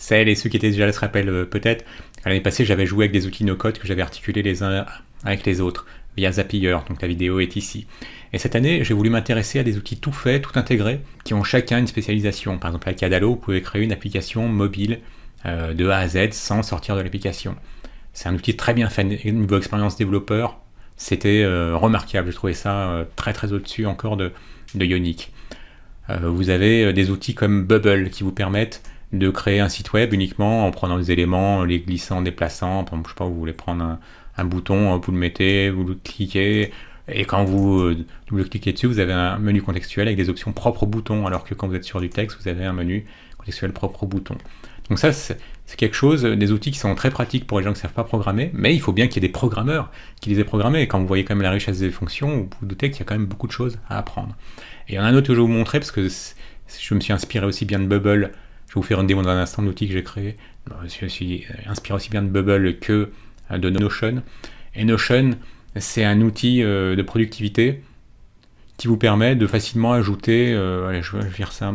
Celles et ceux qui étaient déjà là se rappellent euh, peut-être. L'année passée, j'avais joué avec des outils no-code que j'avais articulés les uns avec les autres via Zapier, donc la vidéo est ici. Et cette année, j'ai voulu m'intéresser à des outils tout faits, tout intégrés, qui ont chacun une spécialisation. Par exemple, avec Adalo, vous pouvez créer une application mobile euh, de A à Z sans sortir de l'application. C'est un outil très bien fait niveau expérience développeur. C'était euh, remarquable, je trouvais ça très très au-dessus encore de, de Ionic. vous avez des outils comme Bubble qui vous permettent de créer un site web uniquement en prenant des éléments, les glissant, déplaçant. Par exemple, je sais pas, vous voulez prendre un, bouton, euh, vous le mettez, vous le cliquez, et quand vous euh, double-cliquez dessus, vous avez un menu contextuel avec des options propres au bouton, alors que quand vous êtes sur du texte, vous avez un menu contextuel propre au bouton. Donc ça, c'est quelque chose, euh, des outils qui sont très pratiques pour les gens qui ne savent pas programmer, mais il faut bien qu'il y ait des programmeurs qui les aient programmés. Et quand vous voyez quand même la richesse des fonctions, vous vous doutez qu'il y a quand même beaucoup de choses à apprendre. Et il y en a un autre que je vais vous montrer, parce que je me suis inspiré aussi bien de Bubble je vous faire une démo dans un instant de l'outil que j'ai créé. Je suis euh, inspiré aussi bien de Bubble que euh, de Notion. Et Notion, c'est un outil euh, de productivité qui vous permet de facilement ajouter, allez, je vais faire ça,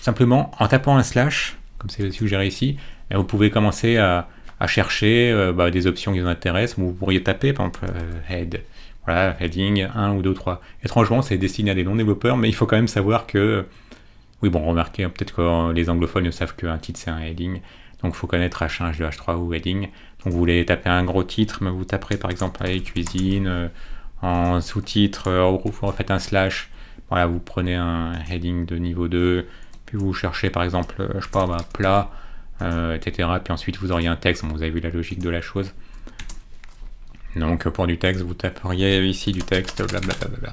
simplement en tapant un slash, comme c'est suggéré ici, eh, vous pouvez commencer à, chercher bah, des options qui vous intéressent. Vous pourriez taper, par exemple, head, voilà, heading 1 ou 2, 3. Étrangement, c'est destiné à des non-développeurs, mais il faut quand même savoir que oui, bon, remarquez, hein, peut-être que euh, les anglophones ne savent qu'un titre, c'est un heading. Donc, il faut connaître H1, H2, H3 ou heading. Donc, vous voulez taper un gros titre, mais vous taperez par exemple allez, cuisine, euh, en sous-titre, en euh, fait, vous faites un slash. Voilà, vous prenez un heading de niveau 2, puis vous cherchez par exemple, je sais pas, un bah, plat, etc. Puis ensuite, vous auriez un texte. vous avez vu la logique de la chose. Donc pour du texte, vous taperiez ici du texte, blablabla. Et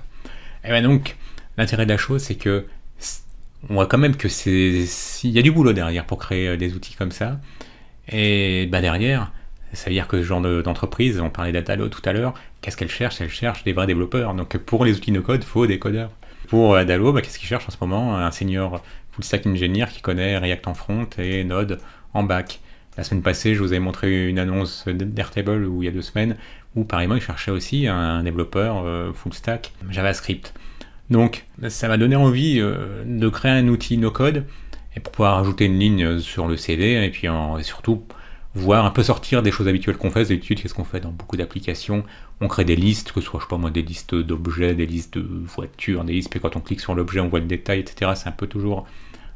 eh bien donc, l'intérêt de la chose, c'est que on voit quand même que c'est il y a du boulot derrière pour créer euh, des outils comme ça. Et bah derrière, ça veut dire que ce genre d'entreprise, on parlait d'Adalo tout à l'heure, qu'est-ce qu'elle cherche Elle cherche des vrais développeurs. Donc pour les outils no code, faut des codeurs. Pour euh, Adalo, bah, qu'est-ce qu'ils cherchent en ce moment Un senior full stack engineer qui connaît React en front et Node en back. La semaine passée, je vous avais montré une annonce d'Airtable où il y a deux semaines où apparemment, ils cherchaient aussi un développeur euh, full stack JavaScript. Donc ça m'a donné envie euh, de créer un outil no-code et pour pouvoir ajouter une ligne euh, sur le CV et puis surtout voir un peu sortir des choses habituelles qu'on fait. D'habitude, qu'est-ce qu'on fait dans beaucoup d'applications On crée des listes, que ce soit, je pas moi, des listes d'objets, des listes de voitures, des listes, puis quand on clique sur l'objet, on voit le détail, etc. C'est un peu toujours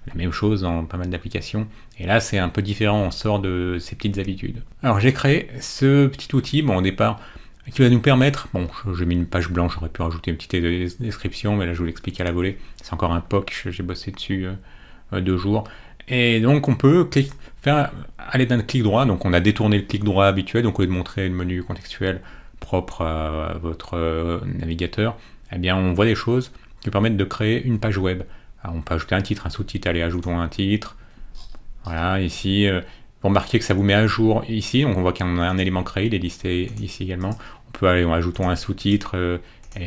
la même chose dans pas mal d'applications. Et là, c'est un peu différent, on sort de ces petites habitudes. Alors, j'ai créé ce petit outil, bon, au départ, qui va nous permettre, bon, j'ai mis une page blanche, j'aurais pu rajouter une petite description, mais là je vous l'explique à la volée, c'est encore un POC, j'ai bossé dessus euh, euh, deux jours, et donc on peut faire aller d'un clic droit, donc on a détourné le clic droit habituel, donc au lieu de montrer le menu contextuel propre à votre euh, navigateur, eh bien on voit des choses qui permettent de créer une page web. on peut ajouter un titre, un sous-titre, allez ajoutons un titre, voilà, ici, vous remarquez que ça vous met à jour ici, on voit qu'on a un élément créé, il est listé ici également. On peut aller, en ajoutant un sous-titre euh,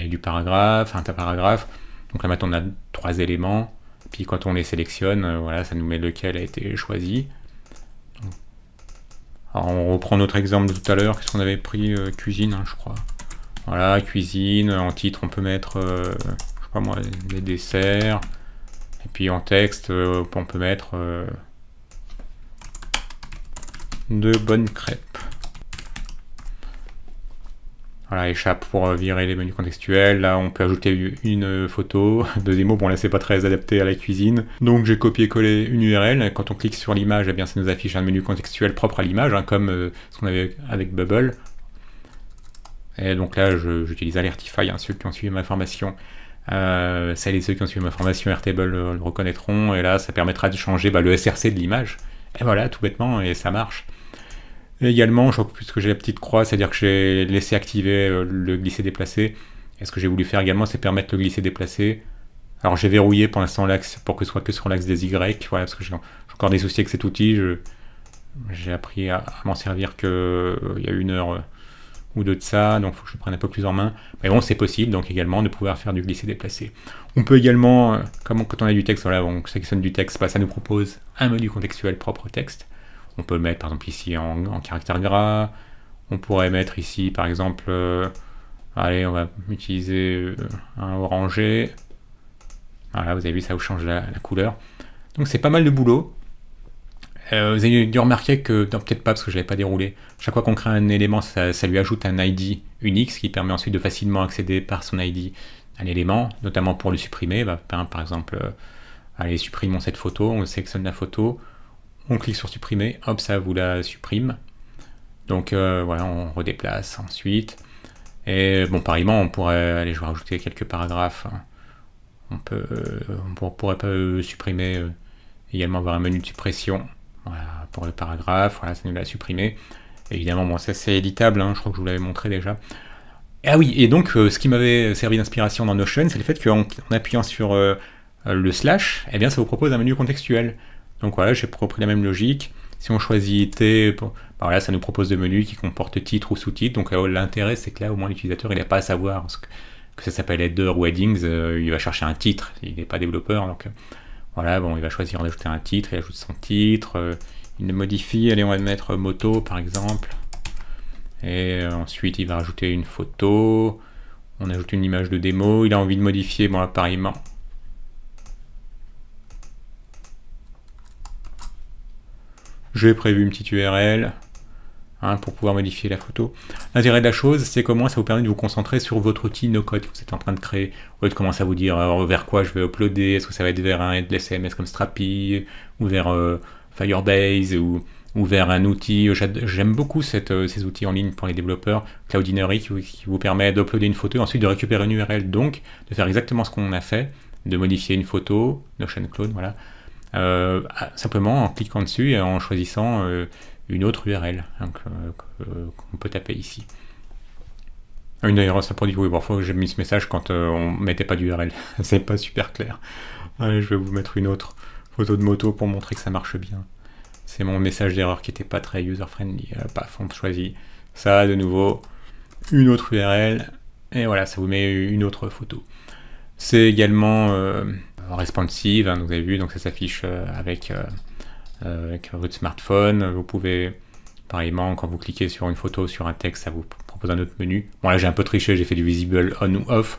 du paragraphe, un paragraphe. Donc là maintenant on a trois éléments, puis quand on les sélectionne, euh, voilà, ça nous met lequel a été choisi. Alors on reprend notre exemple de tout à l'heure, qu'est-ce qu'on avait pris euh, Cuisine, hein, je crois. Voilà, cuisine, en titre on peut mettre, je sais pas moi, les desserts. Et puis en texte, on peut mettre de bonnes crêpes. Voilà, échappe pour virer les menus contextuels. Là, on peut ajouter une photo. mot, bon, là, c'est pas très adapté à la cuisine. Donc, j'ai copié-collé une URL. Quand on clique sur l'image, eh bien, ça nous affiche un menu contextuel propre à l'image, hein, comme euh, ce qu'on avait avec Bubble. Et donc là, j'utilise Alertify. Hein. ceux qui ont suivi ma formation, euh, celles et ceux qui ont suivi ma formation Airtable euh, le, reconnaîtront. Et là, ça permettra de changer bah, le SRC de l'image. Et voilà, tout bêtement, et ça marche également, puisque j'ai la petite croix, c'est-à-dire que j'ai laissé activer euh, le glisser déplacé. Et ce que j'ai voulu faire également, c'est permettre le glisser déplacé. Alors j'ai verrouillé pour l'instant l'axe pour que ce soit que sur l'axe des Y, voilà, parce que j'ai encore des soucis avec cet outil. J'ai appris à, m'en servir qu'il euh, y a une heure euh, ou deux de ça, donc il faut que je prenne un peu plus en main. Mais bon, c'est possible, donc également de pouvoir faire du glisser déplacé. On peut également, quand on a du texte, voilà, on sélectionne du texte, bah, ça nous propose un menu contextuel propre au texte. On peut mettre par exemple ici en, caractère gras. On pourrait mettre ici par exemple, euh, allez, on va utiliser euh, un orangé. Voilà, vous avez vu, ça vous change la, couleur. Donc c'est pas mal de boulot. Euh, vous avez dû remarquer que, peut-être pas parce que je n'avais pas déroulé, chaque fois qu'on crée un élément, ça, lui ajoute un ID unique, ce qui permet ensuite de facilement accéder par son ID à l'élément, notamment pour le supprimer. Bah, par exemple, allez, supprimons cette photo, on sélectionne la photo, on clique sur supprimer, hop, ça vous la supprime. Donc euh, voilà, on redéplace ensuite. Et bon, pareillement, on pourrait, aller je vais rajouter quelques paragraphes. On, peut, pourrait pas euh, supprimer, euh, également avoir un menu de suppression. Voilà, pour le paragraphe, voilà, ça nous l'a supprimé. Évidemment, bon, ça c'est éditable, hein, je crois que je vous l'avais montré déjà. Ah oui, et donc ce qui m'avait servi d'inspiration dans Notion, c'est le fait qu'en en appuyant sur le slash, eh bien ça vous propose un menu contextuel. Donc voilà, j'ai repris la même logique. Si on choisit T, ça nous propose des menus qui comportent titre ou sous-titre. Donc euh, l'intérêt, c'est que là, au moins, l'utilisateur, il n'a pas à savoir que, que, ça s'appelle header ou headings. Euh, il va chercher un titre. Il n'est pas développeur. Donc euh, voilà, bon, il va choisir d'ajouter un titre. Il ajoute son titre. il le modifie. Allez, on va mettre moto, par exemple. Et ensuite, il va rajouter une photo. On ajoute une image de démo. Il a envie de modifier, bon, appareillement. J'ai prévu une petite URL hein, pour pouvoir modifier la photo. L'intérêt de la chose, c'est comment ça vous permet de vous concentrer sur votre outil no-code que vous êtes en train de créer. Au lieu à vous dire euh, vers quoi je vais uploader, est-ce que ça va être vers un SMS comme Strapi, ou vers euh, Firebase, ou vers un outil. Euh, j'aime beaucoup ces outils en ligne pour les développeurs, Cloudinary, qui, qui vous permet d'uploader une photo et ensuite de récupérer une URL, donc de faire exactement ce qu'on a fait, de modifier une photo, Notion Clone, voilà, euh, ah, simplement en cliquant dessus et en choisissant euh, une autre URL hein, qu'on peut taper ici. Ah une erreur, ça produit, oui, parfois j'ai mis ce message quand on euh, on mettait pas d'URL. C'est pas super clair. je vais vous mettre une autre photo de moto pour montrer que ça marche bien. C'est mon message d'erreur qui était pas très user-friendly. paf, on choisit ça de nouveau. Une autre URL. Et voilà, ça vous met une autre photo. C'est également... Euh, responsive, hein, vous avez vu, donc ça s'affiche euh, avec, euh, avec votre smartphone. Vous pouvez, pareillement, quand vous cliquez sur une photo, sur un texte, ça vous propose un autre menu. Bon là j'ai un peu triché, j'ai fait du visible on ou off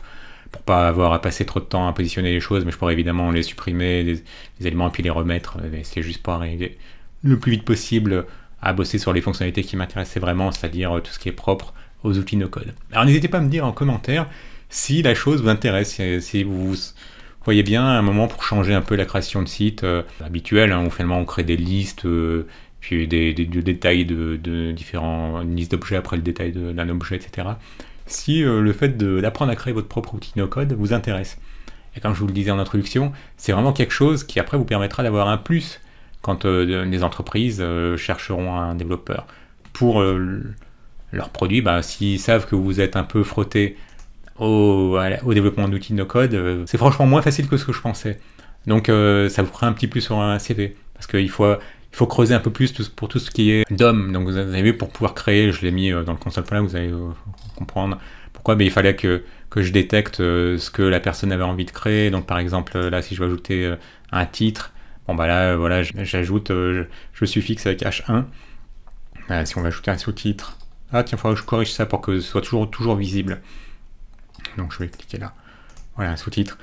pour pas avoir à passer trop de temps à positionner les choses, mais je pourrais évidemment les supprimer, les, éléments, et puis les remettre. mais C'est juste pour arriver le plus vite possible à bosser sur les fonctionnalités qui m'intéressaient vraiment, c'est-à-dire tout ce qui est propre aux outils no-code. Alors n'hésitez pas à me dire en commentaire si la chose vous intéresse, si vous voyez bien un moment pour changer un peu la création de site euh, habituelle, hein, où finalement on crée des listes, euh, puis des, détails de, de différents, listes d'objets après le détail d'un objet, etc. Si euh, le fait d'apprendre à créer votre propre outil no-code vous intéresse. Et comme je vous le disais en introduction, c'est vraiment quelque chose qui après vous permettra d'avoir un plus quand les entreprises chercheront un développeur. Pour leurs produits, bah, s'ils savent que vous êtes un peu frotté au, développement d'outils de no-code, euh, c'est franchement moins facile que ce que je pensais. Donc euh, ça vous crée un petit plus sur un CV, parce qu'il faut, il faut creuser un peu plus pour tout ce qui est DOM. Donc vous avez vu, pour pouvoir créer, je l'ai mis euh, dans le console vous allez comprendre pourquoi. Mais il fallait que, que je détecte ce que la personne avait envie de créer. Donc par exemple, là, si je veux ajouter un titre, bon bah là, voilà, j'ajoute, je, suis suffixe avec H1. si on va ajouter un sous-titre, ah tiens, il faudra que je corrige ça pour que ce soit toujours, toujours visible. Donc je vais cliquer là. Voilà, un sous-titre.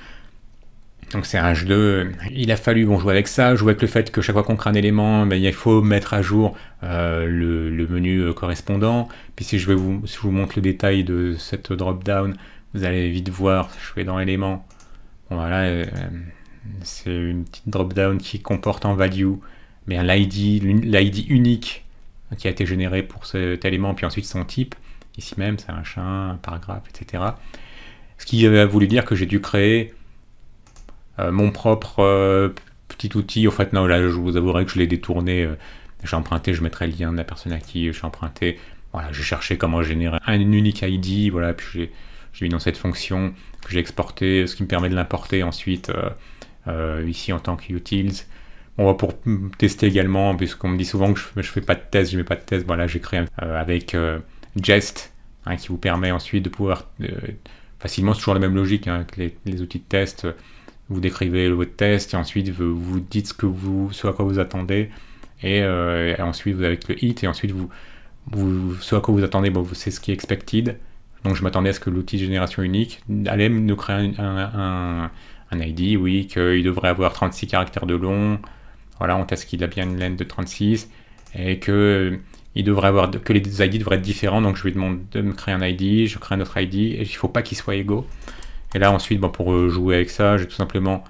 Donc c'est un H2, Il a fallu bon, jouer avec ça, jouer avec le fait que chaque fois qu'on crée un élément, ben, il faut mettre à jour euh, le, menu euh, correspondant. Puis si je, vais vous, si je vous montre le détail de cette drop-down, vous allez vite voir, je vais dans l'élément. voilà, euh, c'est une petite drop-down qui comporte en value l'ID l'ID unique qui a été généré pour cet élément, puis ensuite son type. Ici même, c'est un chien, un paragraphe, etc. Ce qui a voulu dire que j'ai dû créer euh, mon propre euh, petit outil. Au fait, non, là, je vous avouerai que je l'ai détourné. Euh, j'ai emprunté, je mettrai le lien de la personne à qui je suis emprunté. Voilà, j'ai cherché comment générer un unique ID. Voilà, puis j'ai mis dans cette fonction que j'ai exporté, ce qui me permet de l'importer ensuite ici en tant qu'utils. On va bah, pour tester également, puisqu'on me dit souvent que je ne fais pas de test, je mets pas de test. Voilà, j'ai créé avec Jest, hein, qui vous permet ensuite de pouvoir facilement, c'est toujours la même logique avec hein, les, outils de test. Euh, vous décrivez votre test et ensuite vous, dites ce, que vous, soit à quoi vous attendez. Et, euh, ensuite vous avez le hit et ensuite vous, vous ce à quoi vous attendez, bon, c'est ce qui est expected. Donc je m'attendais à ce que l'outil de génération unique allait nous créer un, un, un ID, oui, qu'il devrait avoir 36 caractères de long. Voilà, on teste qu'il a bien une laine de 36 et que il devrait avoir que les ID devraient être différents. Donc je lui demande de me créer un ID, je crée un autre ID et il faut pas qu'ils soit égaux. Et là ensuite, bon, bah, pour euh, jouer avec ça, j'ai tout simplement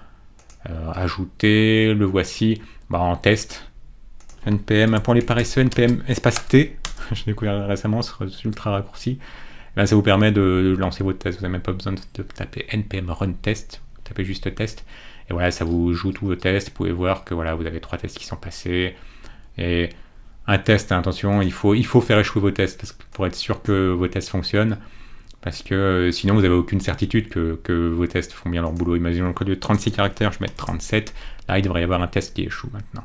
euh, ajouter le voici, bah, en test, npm, pour les paresseux, npm espace t, j'ai découvert récemment, c'est ultra raccourci. Eh ben, ça vous permet de, lancer votre test, vous n'avez même pas besoin de, taper npm run test, vous tapez juste test, et voilà, ça vous joue tous vos tests, vous pouvez voir que voilà, vous avez trois tests qui sont passés, et un test. Hein, attention, il faut, il faut faire échouer vos tests parce pour être sûr que vos tests fonctionnent. Parce que euh, sinon, vous n'avez aucune certitude que, vos tests font bien leur boulot. Imaginons que de 36 caractères, je mets 37. Là, il devrait y avoir un test qui échoue maintenant.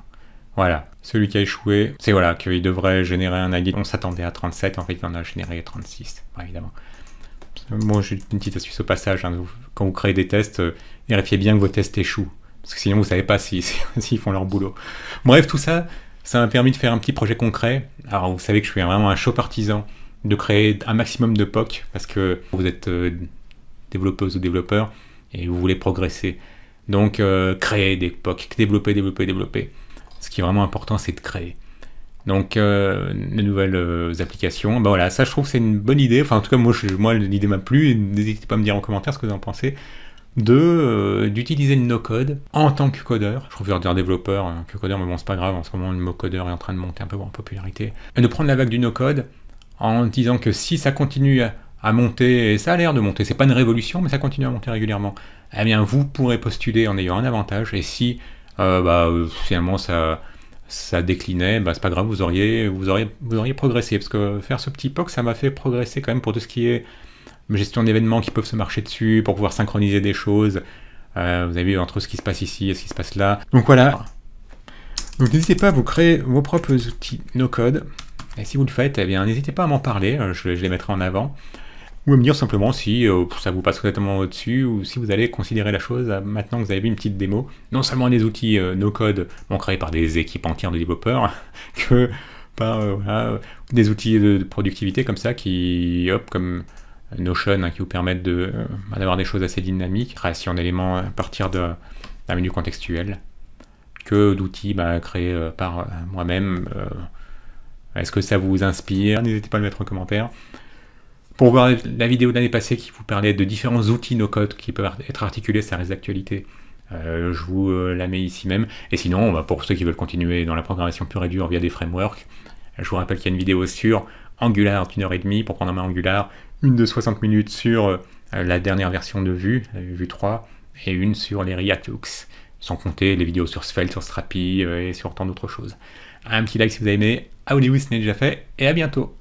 Voilà, celui qui a échoué, c'est voilà, qu'il devrait générer un ID. On s'attendait à 37, en fait, il en a généré 36, évidemment. Moi, j'ai une petite astuce au passage. Hein, quand vous créez des tests, euh, vérifiez bien que vos tests échouent. Parce que sinon, vous savez pas s'ils si, font leur boulot. Bref, tout ça, ça m'a permis de faire un petit projet concret. Alors, vous savez que je suis vraiment un chaud partisan de créer un maximum de POC parce que vous êtes euh, développeuse ou développeur et vous voulez progresser. Donc, euh, créer des POC, développer, développer, développer. Ce qui est vraiment important, c'est de créer. Donc, les euh, nouvelles applications, ben voilà, ça je trouve c'est une bonne idée. Enfin, en tout cas, moi, moi l'idée m'a plu. N'hésitez pas à me dire en commentaire ce que vous en pensez de euh, d'utiliser le no-code en tant que codeur. Je préfère dire développeur hein, que codeur, mais bon, c'est pas grave, en ce moment, le mot codeur est en train de monter un peu en popularité. Et de prendre la vague du no-code en disant que si ça continue à, monter, et ça a l'air de monter, c'est pas une révolution, mais ça continue à monter régulièrement, eh bien, vous pourrez postuler en ayant un avantage, et si, euh, bah, euh, finalement, ça ça déclinait, bah, c'est pas grave, vous auriez, vous, auriez, vous auriez progressé. Parce que faire ce petit POC, ça m'a fait progresser quand même pour tout ce qui est gestion d'événements qui peuvent se marcher dessus pour pouvoir synchroniser des choses. Euh, vous avez vu entre ce qui se passe ici et ce qui se passe là. Donc voilà. Donc n'hésitez pas à vous créer vos propres outils no code. Et si vous le faites, eh bien n'hésitez pas à m'en parler, euh, je, les mettrai en avant. Ou à me dire simplement si euh, ça vous passe complètement au-dessus ou si vous allez considérer la chose maintenant que vous avez vu une petite démo, non seulement des outils no code créés par des équipes entières de développeurs, que par des outils de productivité comme ça qui, hop, comme Notion hein, qui vous permettent euh, d'avoir des choses assez dynamiques, création d'éléments euh, à partir d'un menu contextuel, que d'outils bah, créés euh, par moi-même. Est-ce que ça vous inspire N'hésitez pas à le mettre en commentaire. Pour voir la vidéo de l'année passée qui vous parlait de différents outils no-code qui peuvent être articulés sur les actualités, je vous la mets ici même. Et sinon, bah, pour ceux qui veulent continuer dans la programmation pure et dure via des frameworks, je vous rappelle qu'il y a une vidéo sur Angular d'une heure et demie pour prendre en main Angular, une de 60 minutes sur euh, la dernière version de Vue, euh, Vue 3, et une sur les React Hooks, sans compter les vidéos sur Svelte, sur Strapi euh, et sur tant d'autres choses. Un petit like si vous avez aimé, à vous n'est déjà fait, et à bientôt